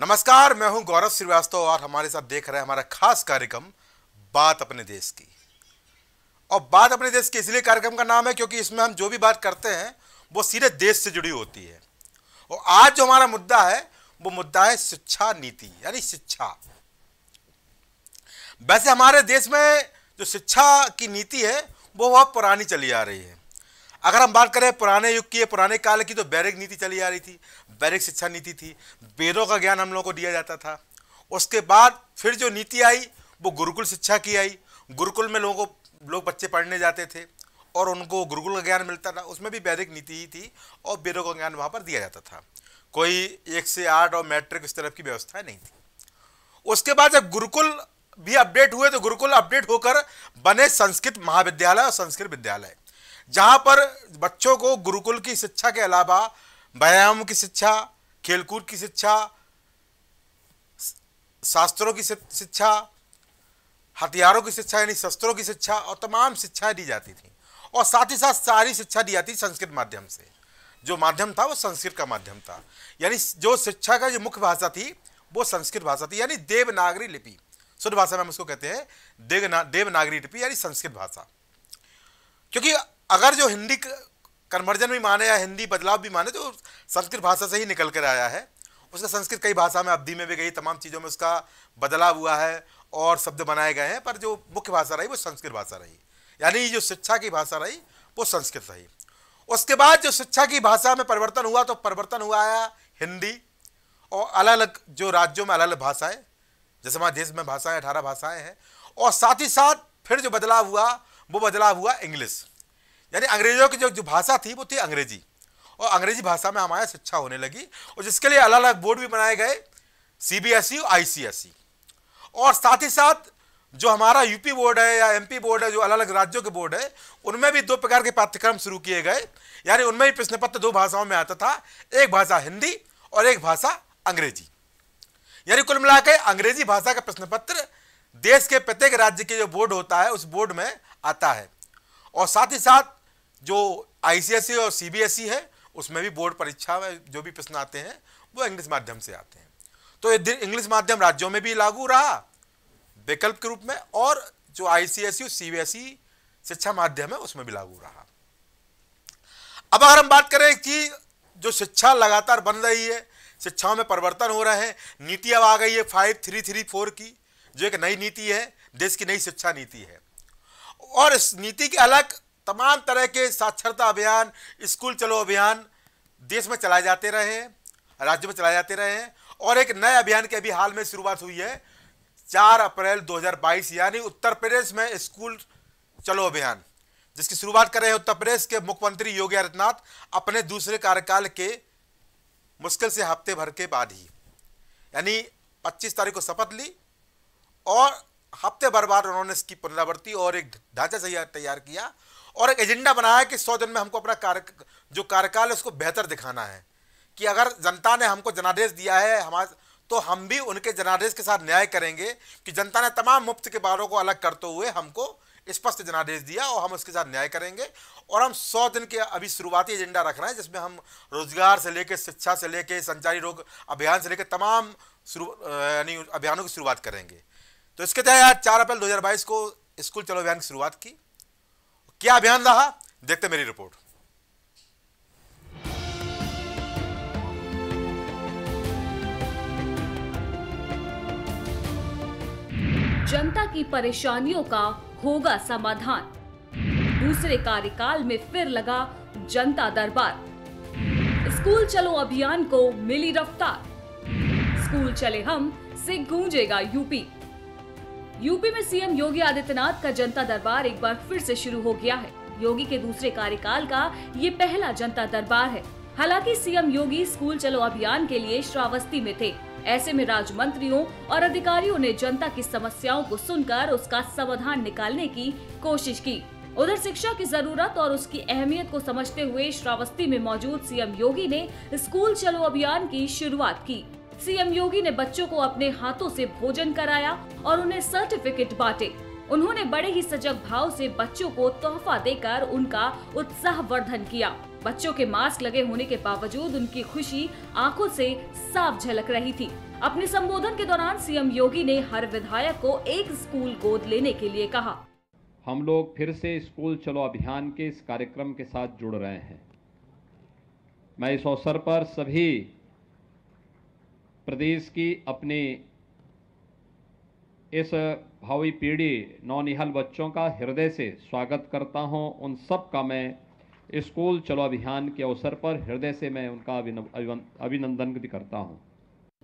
नमस्कार मैं हूं गौरव श्रीवास्तव और हमारे साथ देख रहे हैं हमारा खास कार्यक्रम बात अपने देश की और बात अपने देश की इसलिए कार्यक्रम का नाम है क्योंकि इसमें हम जो भी बात करते हैं वो सीधे देश से जुड़ी होती है और आज जो हमारा मुद्दा है वो मुद्दा है शिक्षा नीति यानी शिक्षा वैसे हमारे देश में जो शिक्षा की नीति है वो बहुत पुरानी चली आ रही है अगर हम बात करें पुराने युग की पुराने काल की तो बैरिक नीति चली आ रही थी बैरिक शिक्षा नीति थी वेदों का ज्ञान हम लोगों को दिया जाता था उसके बाद फिर जो नीति आई वो गुरुकुल शिक्षा की आई गुरुकुल में लोगों को लोग बच्चे पढ़ने जाते थे और उनको गुरुकुल का ज्ञान मिलता था उसमें भी वैदिक नीति ही थी और वेदों का ज्ञान वहाँ पर दिया जाता था कोई एक से आठ और मैट्रिक इस तरफ की व्यवस्था नहीं थी उसके बाद जब गुरुकुल भी अपडेट हुए तो गुरुकुल अपडेट होकर बने संस्कृत महाविद्यालय और संस्कृत विद्यालय जहाँ पर बच्चों को गुरुकुल की शिक्षा के अलावा व्यायाम की शिक्षा खेलकूद की शिक्षा शास्त्रों की शिक्षा हथियारों की शिक्षा यानी शस्त्रों की शिक्षा और तमाम शिक्षाएं दी जाती थी और साथ ही साथ सारी शिक्षा दी जाती संस्कृत माध्यम से जो माध्यम था वो संस्कृत का माध्यम था यानी जो शिक्षा का जो मुख्य भाषा थी वो संस्कृत भाषा थी यानी देवनागरी लिपि शुद्ध भाषा में हम उसको कहते हैं देवना देवनागरी लिपि यानी संस्कृत भाषा क्योंकि अगर जो हिंदी कन्वर्जन भी माने या हिंदी बदलाव भी माने तो संस्कृत भाषा से ही निकल कर आया है उसका संस्कृत कई भाषा में अवधि में भी गई तमाम चीज़ों में उसका बदलाव हुआ है और शब्द बनाए गए हैं पर जो मुख्य भाषा रही वो संस्कृत भाषा रही यानी जो शिक्षा की भाषा रही वो संस्कृत रही उसके बाद जो शिक्षा की भाषा में परिवर्तन हुआ तो परिवर्तन हुआ आया हिंदी और अलग अलग जो राज्यों में अलग अलग भाषाएं जैसे हमारे देश में भाषाएं अठारह भाषाएं हैं और साथ ही साथ फिर जो बदलाव हुआ वो बदलाव हुआ इंग्लिश यानी अंग्रेजों की जो जो भाषा थी वो थी अंग्रेजी और अंग्रेजी भाषा में हमारे शिक्षा होने लगी और जिसके लिए अलग अलग बोर्ड भी बनाए गए सी बी एस ई और आई सी एस ई और साथ ही साथ जो हमारा यूपी बोर्ड है या एमपी बोर्ड है जो अलग अलग राज्यों के बोर्ड है उनमें भी दो प्रकार के पाठ्यक्रम शुरू किए गए यानी उनमें भी प्रश्न पत्र दो भाषाओं में आता था एक भाषा हिंदी और एक भाषा अंग्रेजी यानी कुल मिलाकर अंग्रेजी भाषा का प्रश्न पत्र देश के प्रत्येक राज्य के जो बोर्ड होता है उस बोर्ड में आता है और साथ ही साथ जो आईसीएसई e और सीबीएसई e है उसमें भी बोर्ड परीक्षा में जो भी प्रश्न आते हैं वो इंग्लिश माध्यम से आते हैं तो ये इंग्लिश माध्यम राज्यों में भी लागू रहा विकल्प के रूप में और जो आईसीएसई e और सीबीएसई शिक्षा माध्यम है उसमें भी लागू रहा अब अगर हम बात करें कि जो शिक्षा लगातार बन रही है शिक्षाओं में परिवर्तन हो रहे हैं नीति अब आ गई है फाइव थ्री थ्री फोर की जो एक नई नीति है देश की नई शिक्षा नीति है और इस नीति के अलग तमाम तरह के साक्षरता अभियान स्कूल चलो अभियान देश में चलाए जाते रहे हैं राज्य में चलाए जाते रहे हैं और एक नए अभियान की अभी हाल में शुरुआत हुई है चार अप्रैल 2022 यानी उत्तर प्रदेश में स्कूल चलो अभियान जिसकी शुरुआत कर रहे हैं उत्तर प्रदेश के मुख्यमंत्री योगी आदित्यनाथ अपने दूसरे कार्यकाल के मुश्किल से हफ्ते भर के बाद ही यानी 25 तारीख को शपथ ली और हफ्ते भर बाद उन्होंने इसकी पुनरावृत्ति और एक ढांचा तैयार किया और एक एजेंडा बनाया कि सौ दिन में हमको अपना कार्य जो कार्यकाल है उसको बेहतर दिखाना है कि अगर जनता ने हमको जनादेश दिया है हमारे तो हम भी उनके जनादेश के साथ न्याय करेंगे कि जनता ने तमाम मुफ्त के बारों को अलग करते हुए हमको स्पष्ट जनादेश दिया और हम उसके साथ न्याय करेंगे और हम सौ दिन के अभी शुरुआती एजेंडा रख रहे हैं जिसमें हम रोजगार से लेकर शिक्षा से लेकर संचारी रोग अभियान से लेकर तमाम यानी अभियानों की शुरुआत करेंगे तो इसके तहत चार अप्रैल दो को स्कूल चलो अभियान की शुरुआत की क्या अभियान रहा देखते मेरी रिपोर्ट जनता की परेशानियों का होगा समाधान दूसरे कार्यकाल में फिर लगा जनता दरबार स्कूल चलो अभियान को मिली रफ्तार स्कूल चले हम से गूंजेगा यूपी यूपी में सीएम योगी आदित्यनाथ का जनता दरबार एक बार फिर से शुरू हो गया है योगी के दूसरे कार्यकाल का ये पहला जनता दरबार है हालांकि सीएम योगी स्कूल चलो अभियान के लिए श्रावस्ती में थे ऐसे में राज्य मंत्रियों और अधिकारियों ने जनता की समस्याओं को सुनकर उसका समाधान निकालने की कोशिश की उधर शिक्षा की जरूरत और उसकी अहमियत को समझते हुए श्रावस्ती में मौजूद सीएम योगी ने स्कूल चलो अभियान की शुरुआत की सीएम योगी ने बच्चों को अपने हाथों से भोजन कराया और उन्हें सर्टिफिकेट बांटे उन्होंने बड़े ही सजग भाव से बच्चों को तोहफा देकर उनका उत्साह वर्धन किया बच्चों के मास्क लगे होने के बावजूद उनकी खुशी आंखों से साफ झलक रही थी अपने संबोधन के दौरान सीएम योगी ने हर विधायक को एक स्कूल गोद लेने के लिए कहा हम लोग फिर से स्कूल चलो अभियान के इस कार्यक्रम के साथ जुड़ रहे हैं मैं इस अवसर पर सभी प्रदेश की अपने इस भावी पीढ़ी नौनिहाल बच्चों का हृदय से स्वागत करता हूं उन सब का मैं स्कूल चलो अभियान के अवसर पर हृदय से मैं उनका अभिनंदन भी करता हूं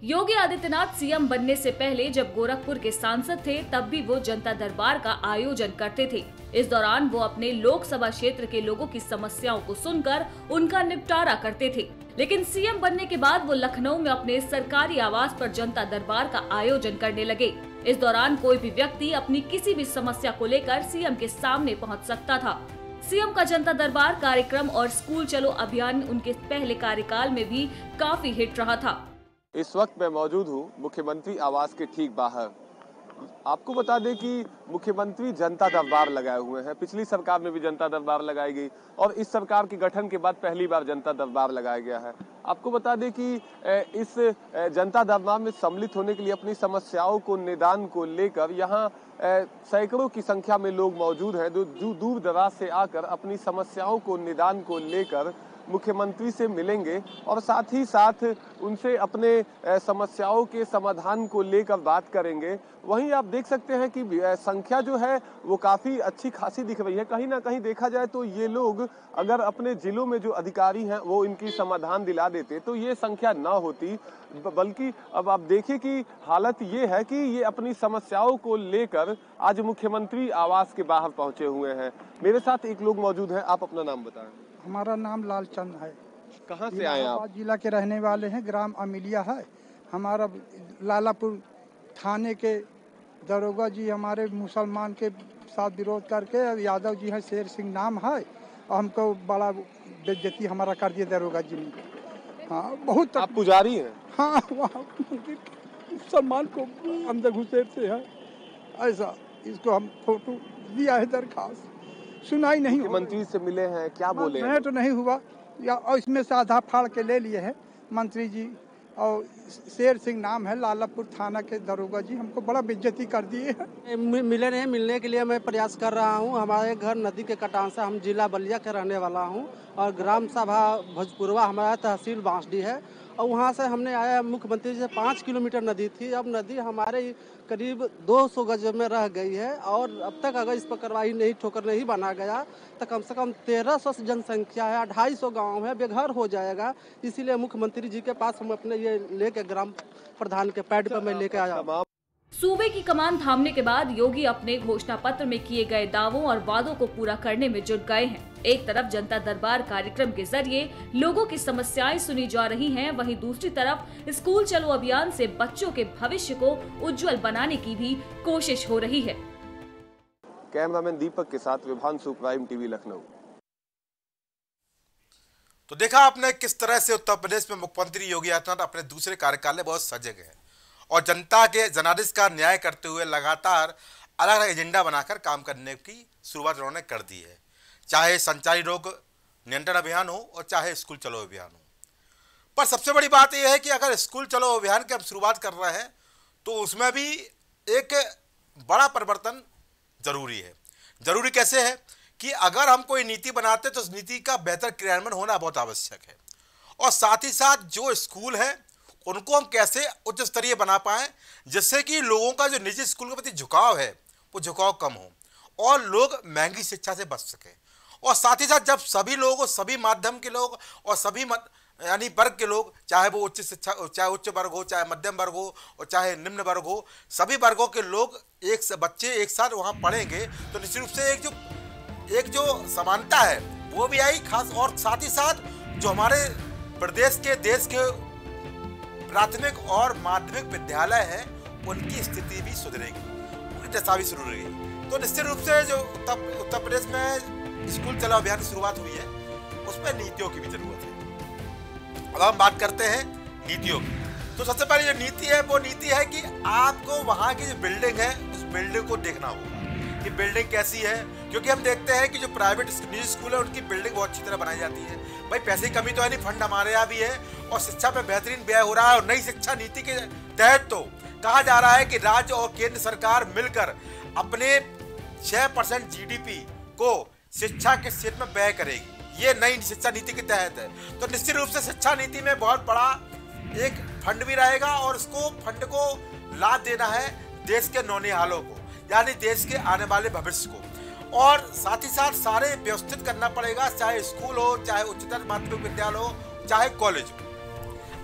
योगी आदित्यनाथ सीएम बनने से पहले जब गोरखपुर के सांसद थे तब भी वो जनता दरबार का आयोजन करते थे इस दौरान वो अपने लोकसभा क्षेत्र के लोगों की समस्याओं को सुनकर उनका निपटारा करते थे लेकिन सीएम बनने के बाद वो लखनऊ में अपने सरकारी आवास पर जनता दरबार का आयोजन करने लगे इस दौरान कोई भी व्यक्ति अपनी किसी भी समस्या को लेकर सीएम के सामने पहुँच सकता था सीएम का जनता दरबार कार्यक्रम और स्कूल चलो अभियान उनके पहले कार्यकाल में भी काफी हिट रहा था इस वक्त मैं मौजूद हूँ मुख्यमंत्री आवास के ठीक बाहर आपको बता दें कि मुख्यमंत्री जनता दरबार लगाए हुए हैं पिछली सरकार में भी जनता दरबार लगाई गई और इस सरकार के गठन के बाद पहली बार जनता दरबार लगाया गया है आपको बता दें कि इस जनता दरबार में सम्मिलित होने के लिए अपनी समस्याओं को निदान को लेकर यहाँ सैकड़ों की संख्या में लोग मौजूद हैं जो दूर दराज से आकर अपनी समस्याओं को निदान को लेकर मुख्यमंत्री से मिलेंगे और साथ ही साथ उनसे अपने समस्याओं के समाधान को लेकर बात करेंगे वहीं आप देख सकते हैं कि संख्या जो है वो काफ़ी अच्छी खासी दिख रही है कहीं ना कहीं देखा जाए तो ये लोग अगर अपने ज़िलों में जो अधिकारी हैं वो इनकी समाधान दिला देते तो ये संख्या ना होती बल्कि अब आप देखिए कि हालत ये है कि ये अपनी समस्याओं को लेकर आज मुख्यमंत्री आवास के बाहर पहुंचे हुए हैं मेरे साथ एक लोग मौजूद हैं आप अपना नाम बताएं हमारा नाम लालचंद है कहाँ से आए आप जिला के रहने वाले हैं ग्राम अमिलिया है हमारा लालापुर थाने के दरोगा जी हमारे मुसलमान के साथ विरोध करके यादव जी हैं शेर सिंह नाम है और हमको बड़ा बेज्जती हमारा कर दिया दरोगा जी ने हाँ बहुत आप पुजारी हैं हाँ वहाँ मुसलमान को अंदर घुसेरते हैं ऐसा इसको हम फोटो दिया है दरखास्त सुनाई नहीं मंत्री से मिले हैं क्या बोले मैं तो नहीं हुआ या और इसमें से आधा फाड़ के ले लिए है मंत्री जी और शेर सिंह नाम है लालापुर थाना के दरोगा जी हमको बड़ा बेज्जती कर दिए है मिले नहीं मिलने के लिए मैं प्रयास कर रहा हूँ हमारे घर नदी के कटान से हम जिला बलिया के रहने वाला हूँ और ग्राम सभा भोजपुरवा हमारा तहसील बांसडी है और वहाँ से हमने आया मुख्यमंत्री जी से पाँच किलोमीटर नदी थी अब नदी हमारे करीब 200 गज में रह गई है और अब तक अगर इस पर कार्रवाई नहीं ठोकर नहीं बना गया तो कम से कम तेरह सौ जनसंख्या है ढाई सौ गाँव है बेघर हो जाएगा इसीलिए मुख्यमंत्री जी के पास हम अपने ये लेके ग्राम प्रधान के पैड पर अच्छा, मैं लेके आया सूबे की कमान थामने के बाद योगी अपने घोषणा पत्र में किए गए दावों और वादों को पूरा करने में जुट गए हैं एक तरफ जनता दरबार कार्यक्रम के जरिए लोगों की समस्याएं सुनी जा रही हैं, वहीं दूसरी तरफ स्कूल चलो अभियान से बच्चों के भविष्य को उज्जवल बनाने की भी कोशिश हो रही है कैमरामैन दीपक के साथ विभान प्राइम टीवी लखनऊ तो देखा आपने किस तरह से उत्तर प्रदेश में मुख्यमंत्री योगी आदित्यनाथ अपने दूसरे कार्यकाल में बहुत सजग है और जनता के जनादेश का न्याय करते हुए लगातार अलग अलग एजेंडा बनाकर काम करने की शुरुआत उन्होंने कर दी है चाहे संचारी रोग नियंत्रण अभियान हो और चाहे स्कूल चलो अभियान हो पर सबसे बड़ी बात यह है कि अगर स्कूल चलो अभियान की हम शुरुआत कर रहे हैं तो उसमें भी एक बड़ा परिवर्तन जरूरी है जरूरी कैसे है कि अगर हम कोई नीति बनाते तो उस नीति का बेहतर क्रियान्वयन होना बहुत आवश्यक है और साथ ही साथ जो स्कूल है उनको हम कैसे उच्च स्तरीय बना पाएँ जिससे कि लोगों का जो निजी स्कूल के प्रति झुकाव है वो झुकाव कम हो और लोग महंगी शिक्षा से बच सकें और साथ ही साथ जब सभी लोग सभी माध्यम के लोग और सभी मत यानी वर्ग के लोग चाहे वो उच्च शिक्षा चाहे उच्च वर्ग हो चाहे मध्यम वर्ग हो और चाहे निम्न वर्ग हो सभी वर्गों के लोग एक बच्चे एक साथ वहाँ पढ़ेंगे तो निश्चित रूप से एक जो एक जो समानता है वो भी आई खास और साथ ही साथ जो हमारे प्रदेश के देश के प्राथमिक और माध्यमिक विद्यालय है उनकी स्थिति भी सुधरेगी उनकी दशा भी शुरू तो निश्चित रूप से जो उत्तर उत्तर प्रदेश में स्कूल चलो अभियान की शुरुआत हुई है उसमें नीतियों की भी जरूरत है अब हम बात करते हैं नीतियों की तो सबसे पहले जो नीति है वो नीति है कि आपको वहाँ की जो बिल्डिंग है उस बिल्डिंग को देखना होगा कि बिल्डिंग कैसी है क्योंकि हम देखते हैं कि जो प्राइवेट निजी स्कूल है उनकी बिल्डिंग बहुत अच्छी तरह बनाई जाती है भाई पैसे की कमी तो है नहीं फंड हमारे यहाँ भी है और शिक्षा पे बेहतरीन व्यय हो रहा है और नई शिक्षा नीति के तहत तो कहा जा रहा है कि राज्य और केंद्र सरकार मिलकर अपने छह परसेंट जी को शिक्षा के क्षेत्र में व्यय करेगी ये नई शिक्षा नीति के तहत है तो निश्चित रूप से शिक्षा नीति में बहुत बड़ा एक फंड भी रहेगा और उसको फंड को लाभ देना है देश के नौनिहालों को यानी देश के आने वाले भविष्य को और साथ ही साथ सारे व्यवस्थित करना पड़ेगा चाहे स्कूल हो चाहे उच्चतर माध्यमिक विद्यालय हो चाहे कॉलेज हो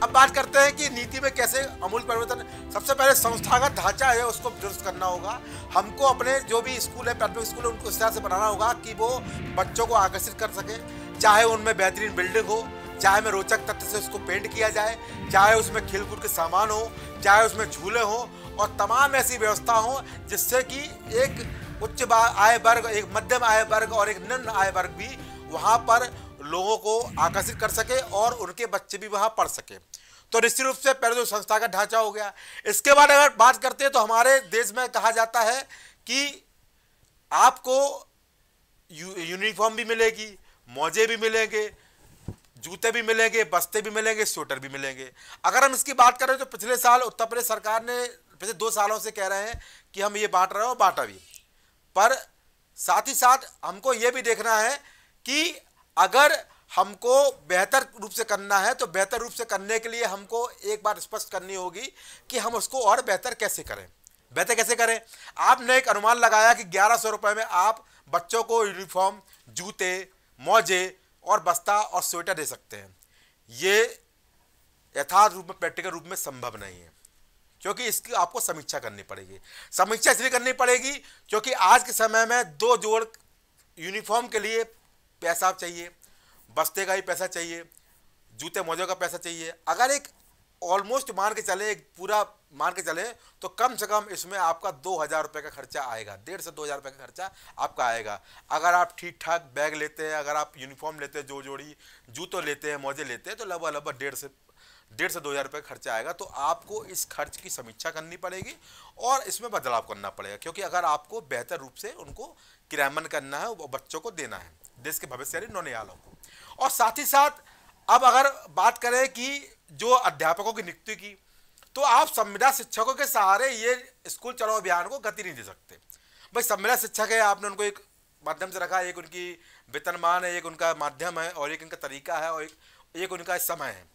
अब बात करते हैं कि नीति में कैसे अमूल परिवर्तन सबसे पहले संस्थागत ढांचा है उसको दुरुस्त करना होगा हमको अपने जो भी स्कूल है प्राथमिक स्कूल है उनको इस तरह से बनाना होगा कि वो बच्चों को आकर्षित कर सके चाहे उनमें बेहतरीन बिल्डिंग हो चाहे में रोचक तत्व से उसको पेंट किया जाए चाहे उसमें खेलकूद के सामान हो चाहे उसमें झूले हों और तमाम ऐसी व्यवस्था हो जिससे कि एक उच्च आय वर्ग एक मध्यम आय वर्ग और एक निम्न आय वर्ग भी वहाँ पर लोगों को आकर्षित कर सके और उनके बच्चे भी वहाँ पढ़ सके तो निश्चित रूप से पहले जो तो संस्था का ढांचा हो गया इसके बाद अगर बात करते हैं तो हमारे देश में कहा जाता है कि आपको यू, यूनिफॉर्म भी मिलेगी मोजे भी मिलेंगे जूते भी मिलेंगे बस्ते भी मिलेंगे स्वेटर भी मिलेंगे अगर हम इसकी बात करें तो पिछले साल उत्तर प्रदेश सरकार ने पिछले दो सालों से कह रहे हैं कि हम ये बांट रहे हो बांटा भी पर साथ ही साथ हमको ये भी देखना है कि अगर हमको बेहतर रूप से करना है तो बेहतर रूप से करने के लिए हमको एक बार स्पष्ट करनी होगी कि हम उसको और बेहतर कैसे करें बेहतर कैसे करें आपने एक अनुमान लगाया कि ग्यारह सौ रुपये में आप बच्चों को यूनिफॉर्म जूते मोजे और बस्ता और स्वेटर दे सकते हैं ये यथार्थ रूप में प्रैक्टिकल रूप में संभव नहीं है क्योंकि इसकी आपको समीक्षा करनी पड़ेगी समीक्षा इसलिए करनी पड़ेगी क्योंकि आज के समय में दो जोड़ यूनिफॉर्म के लिए पैसा चाहिए बस्ते का ही पैसा चाहिए जूते मोजे का पैसा चाहिए अगर एक ऑलमोस्ट मान के चले पूरा मान के चले तो कम से कम इसमें आपका दो हज़ार रुपये का खर्चा आएगा डेढ़ से दो हज़ार रुपये का खर्चा आपका आएगा अगर आप ठीक ठाक बैग लेते हैं अगर आप यूनिफॉर्म लेते हैं जो जोड़ी जूतों लेते हैं मोजे लेते हैं तो लगभग लगभग डेढ़ से डेढ़ से दो हज़ार रुपये का खर्चा आएगा तो आपको इस खर्च की समीक्षा करनी पड़ेगी और इसमें बदलाव करना पड़ेगा क्योंकि अगर आपको बेहतर रूप से उनको क्रियान्वयन करना है और बच्चों को देना है देश के भविष्य नौनियालों को और साथ ही साथ अब अगर बात करें कि जो अध्यापकों की नियुक्ति की तो आप संविदा शिक्षकों के सहारे ये स्कूल चलाओ अभियान को गति नहीं दे सकते भाई संविदा शिक्षक है आपने उनको एक माध्यम से रखा है एक उनकी वेतनमान है एक उनका माध्यम है और एक उनका तरीका है और एक, एक उनका समय है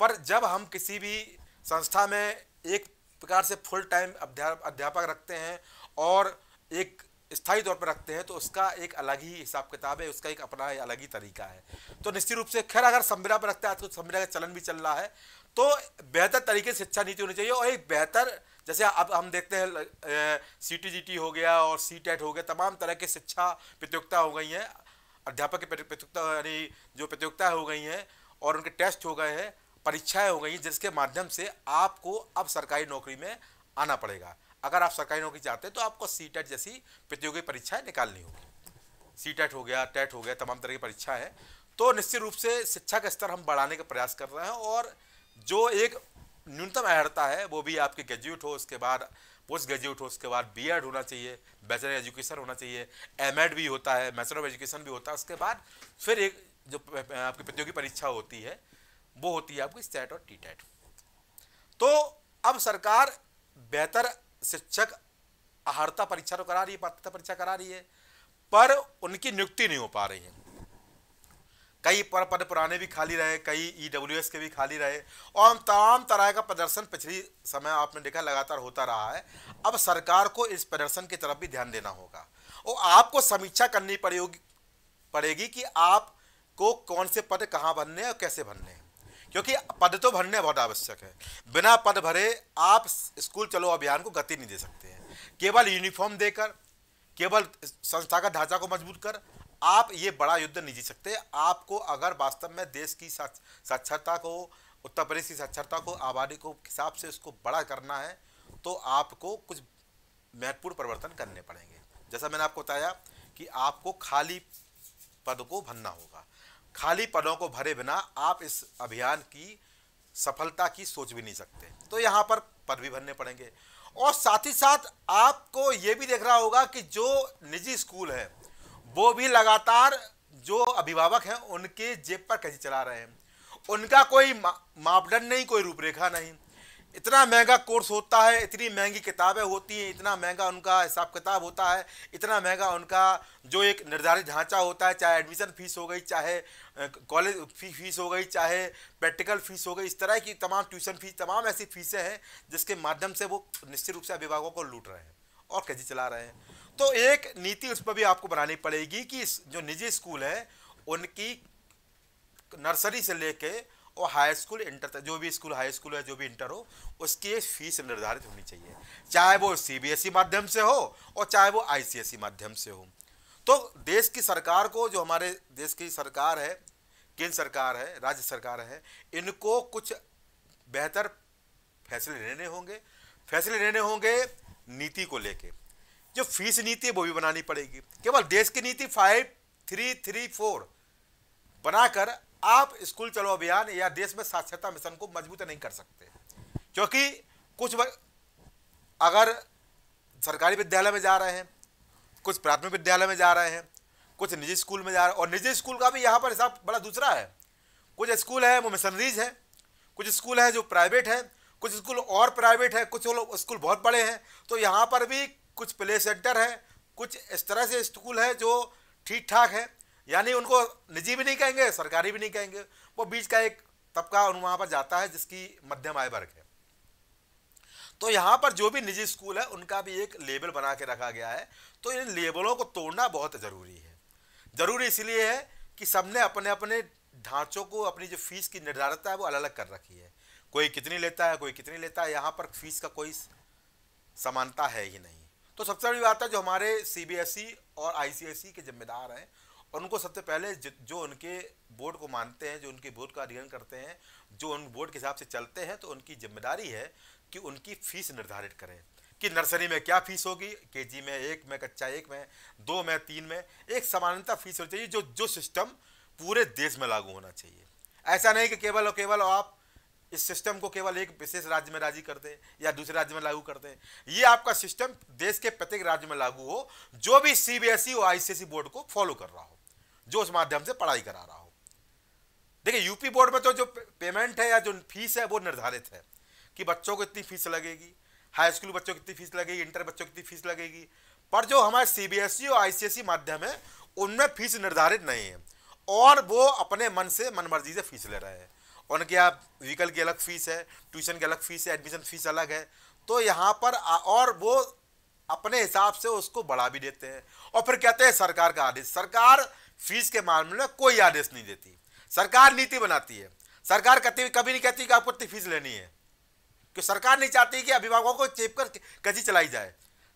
पर जब हम किसी भी संस्था में एक प्रकार से फुल टाइम अध्यापक रखते हैं और एक स्थायी तौर पर रखते हैं तो उसका एक अलग ही हिसाब किताब है उसका एक अपना अलग ही तरीका है तो निश्चित रूप से खैर अगर संविदा पर रखते हैं तो संविदा का चलन भी चल रहा है तो बेहतर तरीके से शिक्षा नीति होनी चाहिए और एक बेहतर जैसे अब हम देखते हैं सी टी जी टी हो गया और सी टेट हो गया तमाम तरह की शिक्षा प्रतियोगिता हो गई हैं अध्यापक की प्रतियोगिता यानी जो प्रतियोगिता हो गई हैं और उनके टेस्ट हो गए हैं परीक्षाएं हो गई जिसके माध्यम से आपको अब सरकारी नौकरी में आना पड़ेगा अगर आप सरकारी नौकरी चाहते हैं तो आपको सी टेट e जैसी प्रतियोगी परीक्षाएँ निकालनी होगी सी टेट e हो गया टेट e हो गया तमाम तरह की परीक्षा है तो निश्चित रूप से शिक्षा का स्तर हम बढ़ाने का प्रयास कर रहे हैं और जो एक न्यूनतम अहर्ता है वो भी आपके ग्रेजुएट हो उसके बाद पोस्ट ग्रेजुएट हो उसके बाद बी होना चाहिए बैचलर एजुकेशन होना चाहिए एम भी होता है बैचलर ऑफ एजुकेशन भी होता है उसके बाद फिर एक जो आपकी प्रतियोगी परीक्षा होती है वो होती है आपकी सेट और टी टेट तो अब सरकार बेहतर शिक्षक अहारता परीक्षा तो करा रही है पात्रता परीक्षा करा रही है पर उनकी नियुक्ति नहीं हो पा रही है कई पर पद पुराने भी खाली रहे कई ई डब्ल्यू एस के भी खाली रहे और तमाम तरह का प्रदर्शन पिछली समय आपने देखा लगातार होता रहा है अब सरकार को इस प्रदर्शन की तरफ भी ध्यान देना होगा और आपको समीक्षा करनी पड़ेगी पड़ेगी कि आपको कौन से पद कहाँ भरने हैं और कैसे भरने हैं क्योंकि पद तो भरने बहुत आवश्यक है बिना पद भरे आप स्कूल चलो अभियान को गति नहीं दे सकते हैं केवल यूनिफॉर्म देकर केवल संस्थागत ढांचा को मजबूत कर आप ये बड़ा युद्ध नहीं जीत सकते आपको अगर वास्तव में देश की साक्षरता को उत्तर प्रदेश की साक्षरता को आबादी को हिसाब से उसको बड़ा करना है तो आपको कुछ महत्वपूर्ण परिवर्तन करने पड़ेंगे जैसा मैंने आपको बताया कि आपको खाली पद को भरना होगा खाली पदों को भरे बिना आप इस अभियान की सफलता की सोच भी नहीं सकते तो यहाँ पर पद भी भरने पड़ेंगे और साथ ही साथ आपको ये भी देख रहा होगा कि जो निजी स्कूल है वो भी लगातार जो अभिभावक हैं उनके जेब पर कैसे चला रहे हैं उनका कोई मापदंड नहीं कोई रूपरेखा नहीं इतना महंगा कोर्स होता है इतनी महंगी किताबें होती हैं इतना महंगा उनका हिसाब किताब होता है इतना महंगा उनका जो एक निर्धारित ढांचा होता है चाहे एडमिशन फ़ीस हो गई चाहे कॉलेज फी फीस हो गई चाहे प्रैक्टिकल फ़ीस हो गई इस तरह की तमाम ट्यूशन फ़ीस तमाम ऐसी फ़ीसें हैं जिसके माध्यम से वो निश्चित रूप से अभिभावकों को लूट रहे हैं और कैसे चला रहे हैं तो एक नीति उस पर भी आपको बनानी पड़ेगी कि जो निजी स्कूल है उनकी नर्सरी से लेके और हाई स्कूल इंटर तक जो भी स्कूल हाई स्कूल है जो भी इंटर हो उसकी फीस निर्धारित होनी चाहिए चाहे वो सीबीएसई e माध्यम से हो और चाहे वो आईसीएसई e माध्यम से हो तो देश की सरकार को जो हमारे देश की सरकार है केंद्र सरकार है राज्य सरकार है इनको कुछ बेहतर फैसले लेने होंगे फैसले लेने होंगे नीति को लेके जो फीस नीति है वो भी बनानी पड़ेगी केवल देश की नीति फाइव थ्री थ्री फोर बनाकर आप स्कूल चलो अभियान या देश में साक्षरता मिशन को मजबूत नहीं कर सकते क्योंकि कुछ अगर सरकारी विद्यालय में जा रहे हैं कुछ प्राथमिक विद्यालय में जा रहे हैं कुछ निजी स्कूल में जा रहे हैं और निजी स्कूल का भी यहाँ पर हिसाब बड़ा दूसरा है कुछ स्कूल है वो मिशनरीज हैं कुछ स्कूल है जो प्राइवेट हैं कुछ स्कूल और प्राइवेट हैं कुछ स्कूल बहुत बड़े हैं तो यहाँ पर भी कुछ प्ले सेंटर हैं कुछ इस तरह से स्कूल है जो ठीक ठाक है यानी उनको निजी भी नहीं कहेंगे सरकारी भी नहीं कहेंगे वो बीच का एक तबका वहाँ पर जाता है जिसकी मध्यम आय वर्ग है तो यहाँ पर जो भी निजी स्कूल है उनका भी एक लेबल बना के रखा गया है तो इन लेबलों को तोड़ना बहुत ज़रूरी है ज़रूरी इसलिए है कि सबने अपने अपने ढांचों को अपनी जो फीस की निर्धारित है वो अलग अलग कर रखी है कोई कितनी लेता है कोई कितनी लेता है यहाँ पर फीस का कोई समानता है ही नहीं तो सबसे बड़ी बात है जो हमारे सी e और आई e के जिम्मेदार हैं और उनको सबसे पहले जो उनके बोर्ड को मानते हैं जो उनके बोर्ड का अध्ययन करते हैं जो उन बोर्ड के हिसाब से चलते हैं तो उनकी जिम्मेदारी है कि उनकी फीस निर्धारित करें कि नर्सरी में क्या फीस होगी के जी में एक में कच्चा एक में दो में तीन में एक समानता फीस होनी चाहिए जो जो सिस्टम पूरे देश में लागू होना चाहिए ऐसा नहीं कि केवल और केवल आप इस सिस्टम को केवल एक विशेष राज्य में राजी कर दें या दूसरे राज्य में लागू कर दें ये आपका सिस्टम देश के प्रत्येक राज्य में लागू हो जो भी सी e और आईसीएसई e बोर्ड को फॉलो कर रहा हो जो उस माध्यम से पढ़ाई करा रहा हो देखिए यूपी बोर्ड में तो जो पेमेंट है या जो फीस है वो निर्धारित है कि बच्चों को इतनी फीस लगेगी हाई स्कूल बच्चों की इतनी फीस लगेगी इंटर बच्चों की कितनी फीस लगेगी पर जो हमारे सी बी एस ई और आई सी एस ई माध्यम है उनमें फीस निर्धारित नहीं है और वो अपने मन से मनमर्जी से फीस ले रहे हैं उनके यहाँ व्हीकल की अलग फ़ीस है ट्यूशन की अलग फ़ीस है एडमिशन फ़ीस अलग है तो यहाँ पर और वो अपने हिसाब से उसको बढ़ा भी देते हैं और फिर कहते हैं सरकार का आदेश सरकार फीस के मामले में कोई आदेश नहीं देती सरकार नीति बनाती है सरकार कहती कभी नहीं कहती कि आपको इतनी फीस लेनी है कि सरकार नहीं चाहती कि अभिभावकों को चेप कर कैसी चलाई जाए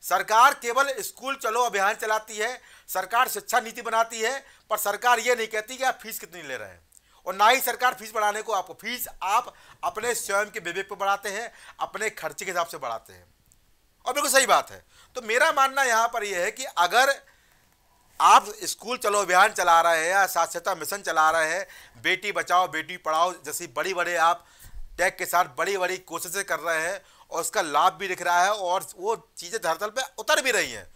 सरकार केवल स्कूल चलो अभियान चलाती है सरकार शिक्षा नीति बनाती है पर सरकार ये नहीं कहती कि आप फीस कितनी ले रहे हैं और ना ही सरकार फीस बढ़ाने को आपको फीस आप अपने स्वयं के विवेक पर बढ़ाते हैं अपने खर्चे के हिसाब से बढ़ाते हैं और बिल्कुल सही बात है तो मेरा मानना यहाँ पर यह है कि अगर आप स्कूल चलो अभियान चला रहे हैं या साक्षरता मिशन चला रहे हैं बेटी बचाओ बेटी पढ़ाओ जैसी बड़ी बड़े आप टैग के साथ बड़ी बड़ी कोशिशें कर रहे हैं और उसका लाभ भी दिख रहा है और वो चीज़ें धरातल पर उतर भी रही हैं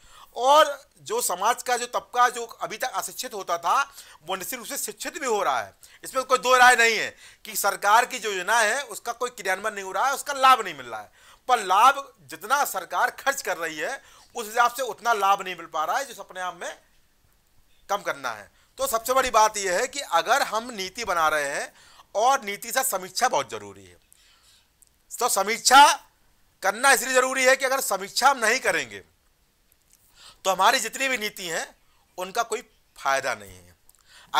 और जो समाज का जो तबका जो अभी तक अशिक्षित होता था वो निश्चित रूप से शिक्षित भी हो रहा है इसमें कोई दो राय नहीं है कि सरकार की जो योजना है उसका कोई क्रियान्वयन नहीं हो रहा है उसका लाभ नहीं मिल रहा है पर लाभ जितना सरकार खर्च कर रही है उस हिसाब से उतना लाभ नहीं मिल पा रहा है जो अपने आप में कम करना है तो सबसे बड़ी बात यह है कि अगर हम नीति बना रहे हैं और नीति से समीक्षा बहुत ज़रूरी है तो समीक्षा करना इसलिए ज़रूरी है कि अगर समीक्षा हम नहीं करेंगे तो हमारी जितनी भी नीति हैं उनका कोई फायदा नहीं है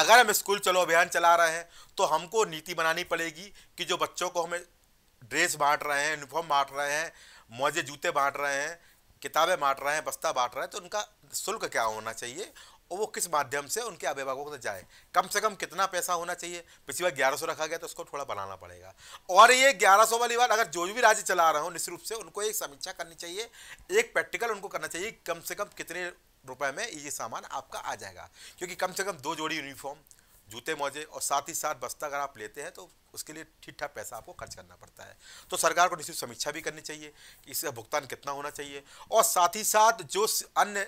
अगर हम स्कूल चलो अभियान चला रहे हैं तो हमको नीति बनानी पड़ेगी कि जो बच्चों को हमें ड्रेस बांट रहे हैं यूनिफॉर्म बांट रहे हैं मोजे जूते बांट रहे हैं किताबें बांट रहे हैं बस्ता बांट रहे हैं तो उनका शुल्क क्या होना चाहिए और वो किस माध्यम से उनके अभिभावकों तक जाए कम से कम कितना पैसा होना चाहिए पिछली बार ग्यारह सौ रखा गया तो उसको थोड़ा बनाना पड़ेगा और ये ग्यारह सौ वाली बात अगर जो भी राज्य चला रहा हूँ निश्चित रूप से उनको एक समीक्षा करनी चाहिए एक प्रैक्टिकल उनको करना चाहिए कम से कम कितने रुपए में ये सामान आपका आ जाएगा क्योंकि कम से कम दो जोड़ी यूनिफॉर्म जूते मोजे और साथ ही साथ बस्ता अगर आप लेते हैं तो उसके लिए ठीक ठाक पैसा आपको खर्च करना पड़ता है तो सरकार को निश्चित समीक्षा भी करनी चाहिए कि इसका भुगतान कितना होना चाहिए और साथ ही साथ जो अन्य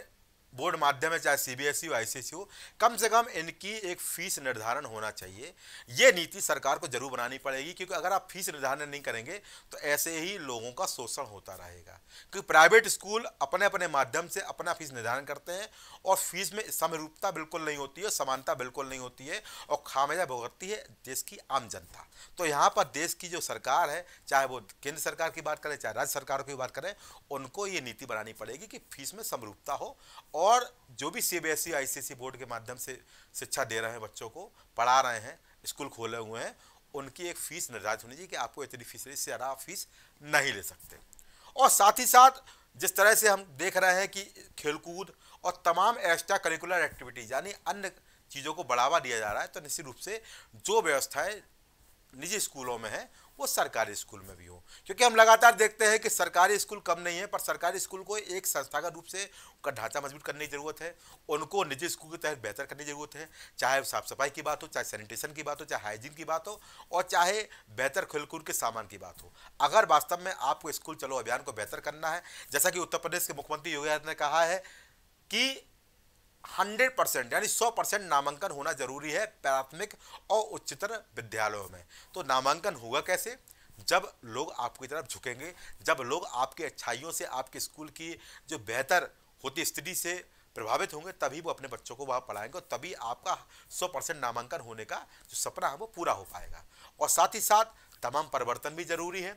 बोर्ड माध्यम है चाहे सीबीएसई e हो आईसीएसई e हो कम से कम इनकी एक फीस निर्धारण होना चाहिए ये नीति सरकार को जरूर बनानी पड़ेगी क्योंकि अगर आप फीस निर्धारण नहीं करेंगे तो ऐसे ही लोगों का शोषण होता रहेगा क्योंकि प्राइवेट स्कूल अपने अपने माध्यम से अपना फीस निर्धारण करते हैं और फीस में समरूपता बिल्कुल नहीं होती है समानता बिल्कुल नहीं होती है और खामियाँ भुगतती है देश की आम जनता तो यहाँ पर देश की जो सरकार है चाहे वो केंद्र सरकार की बात करें चाहे राज्य सरकारों की बात करें उनको ये नीति बनानी पड़ेगी कि फीस में समरूपता हो और और जो भी सी एस आईसीएसई बोर्ड के माध्यम से शिक्षा दे रहे हैं बच्चों को पढ़ा रहे हैं स्कूल खोले हुए हैं उनकी एक फ़ीस निर्धारित होनी चाहिए कि आपको इतनी फीस इससे ज़्यादा आप फीस नहीं ले सकते और साथ ही साथ जिस तरह से हम देख रहे हैं कि खेलकूद और तमाम एक्स्ट्रा करिकुलर एक्टिविटीज यानी अन्य चीज़ों को बढ़ावा दिया जा रहा है तो निश्चित रूप से जो व्यवस्थाएँ निजी स्कूलों में है वो सरकारी स्कूल में भी हो क्योंकि हम लगातार देखते हैं कि सरकारी स्कूल कम नहीं है पर सरकारी स्कूल को एक संस्थागत रूप से उनका ढांचा मजबूत करने की ज़रूरत है उनको निजी स्कूल के तहत बेहतर करने की ज़रूरत है चाहे साफ़ सफाई की बात हो चाहे सैनिटेशन की बात हो चाहे हाइजीन की बात हो और चाहे बेहतर खेलकूद के सामान की बात हो अगर वास्तव में आपको स्कूल चलो अभियान को बेहतर करना है जैसा कि उत्तर प्रदेश के मुख्यमंत्री योगी आदित्यनाथ ने कहा है कि हंड्रेड परसेंट यानी सौ परसेंट नामांकन होना जरूरी है प्राथमिक और उच्चतर विद्यालयों में तो नामांकन होगा कैसे जब लोग आपकी तरफ झुकेंगे जब लोग आपकी अच्छाइयों से आपके स्कूल की जो बेहतर होती स्थिति से प्रभावित होंगे तभी वो अपने बच्चों को वहाँ पढ़ाएंगे और तभी आपका सौ परसेंट नामांकन होने का जो सपना है वो पूरा हो पाएगा और साथ ही साथ तमाम परिवर्तन भी ज़रूरी है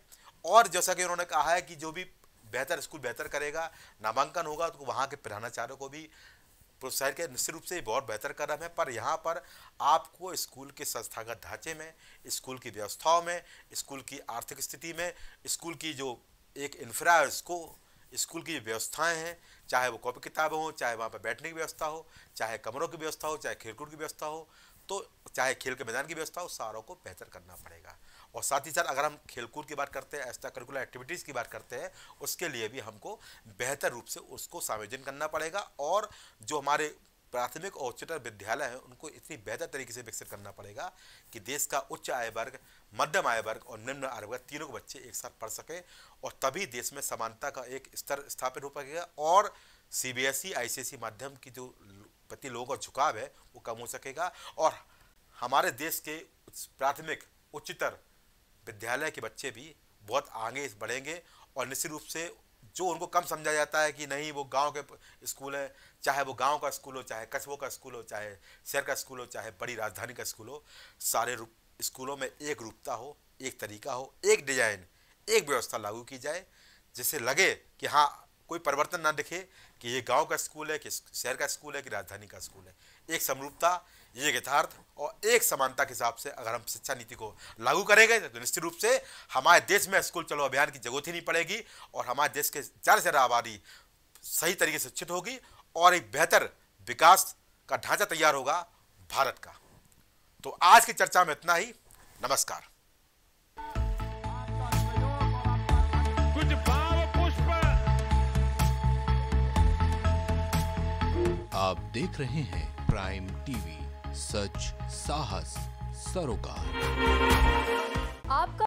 और जैसा कि उन्होंने कहा है कि जो भी बेहतर स्कूल बेहतर करेगा नामांकन होगा तो वहाँ के प्रधानाचार्य को भी प्रोत्साहित किया निश्चित रूप से ये बहुत बेहतर कदम है पर यहाँ पर आपको स्कूल के संस्थागत ढांचे में स्कूल की व्यवस्थाओं में स्कूल की आर्थिक स्थिति में स्कूल की जो एक इंफ्रा है उसको स्कूल की व्यवस्थाएं हैं चाहे वो कॉपी किताबें हों चाहे वहाँ पर बैठने की व्यवस्था हो चाहे कमरों की व्यवस्था हो चाहे खेलकूद की व्यवस्था हो तो चाहे खेल के मैदान की व्यवस्था हो सारों को बेहतर करना पड़ेगा और साथ ही साथ अगर हम खेलकूद की बात करते हैं एक्स्ट्रा करिकुलर एक्टिविटीज़ की बात करते हैं उसके लिए भी हमको बेहतर रूप से उसको संयोजन करना पड़ेगा और जो हमारे प्राथमिक और उच्चतर विद्यालय हैं उनको इतनी बेहतर तरीके से विकसित करना पड़ेगा कि देश का उच्च आय वर्ग मध्यम आय वर्ग और निम्न आय वर्ग तीनों के बच्चे एक साथ पढ़ सकें और तभी देश में समानता का एक स्तर स्थापित हो पाएगा और C B S E I C S E माध्यम की जो प्रति लोगों का झुकाव है वो कम हो सकेगा और हमारे देश के प्राथमिक उच्चतर विद्यालय के बच्चे भी बहुत आगे बढ़ेंगे और निश्चित रूप से जो उनको कम समझा जाता है कि नहीं वो गांव के स्कूल है चाहे वो गांव का स्कूल हो चाहे कस्बों का स्कूल हो चाहे शहर का स्कूल हो चाहे बड़ी राजधानी का स्कूल हो सारे स्कूलों में एक रूपता हो एक तरीका हो एक डिजाइन एक व्यवस्था लागू की जाए जिससे लगे कि हाँ कोई परिवर्तन ना दिखे कि ये गांव का स्कूल है कि शहर का स्कूल है कि राजधानी का स्कूल है एक समरूपता ये यथार्थ और एक समानता के हिसाब से अगर हम शिक्षा नीति को लागू करेंगे तो निश्चित रूप से हमारे देश में स्कूल चलो अभियान की जगह ही नहीं पड़ेगी और हमारे देश के ज़्यादा से ज़्यादा आबादी सही तरीके से शिक्षित होगी और एक बेहतर विकास का ढांचा तैयार होगा भारत का तो आज की चर्चा में इतना ही नमस्कार आप देख रहे हैं प्राइम टीवी सच साहस सरोकार आपका